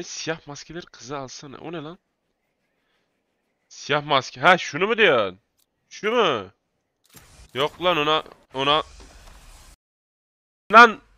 Ve siyah maskeleri kıza alsana. O ne lan? Siyah maske. Ha şunu mu diyorsun? Şu mu? Yok lan ona ona Lan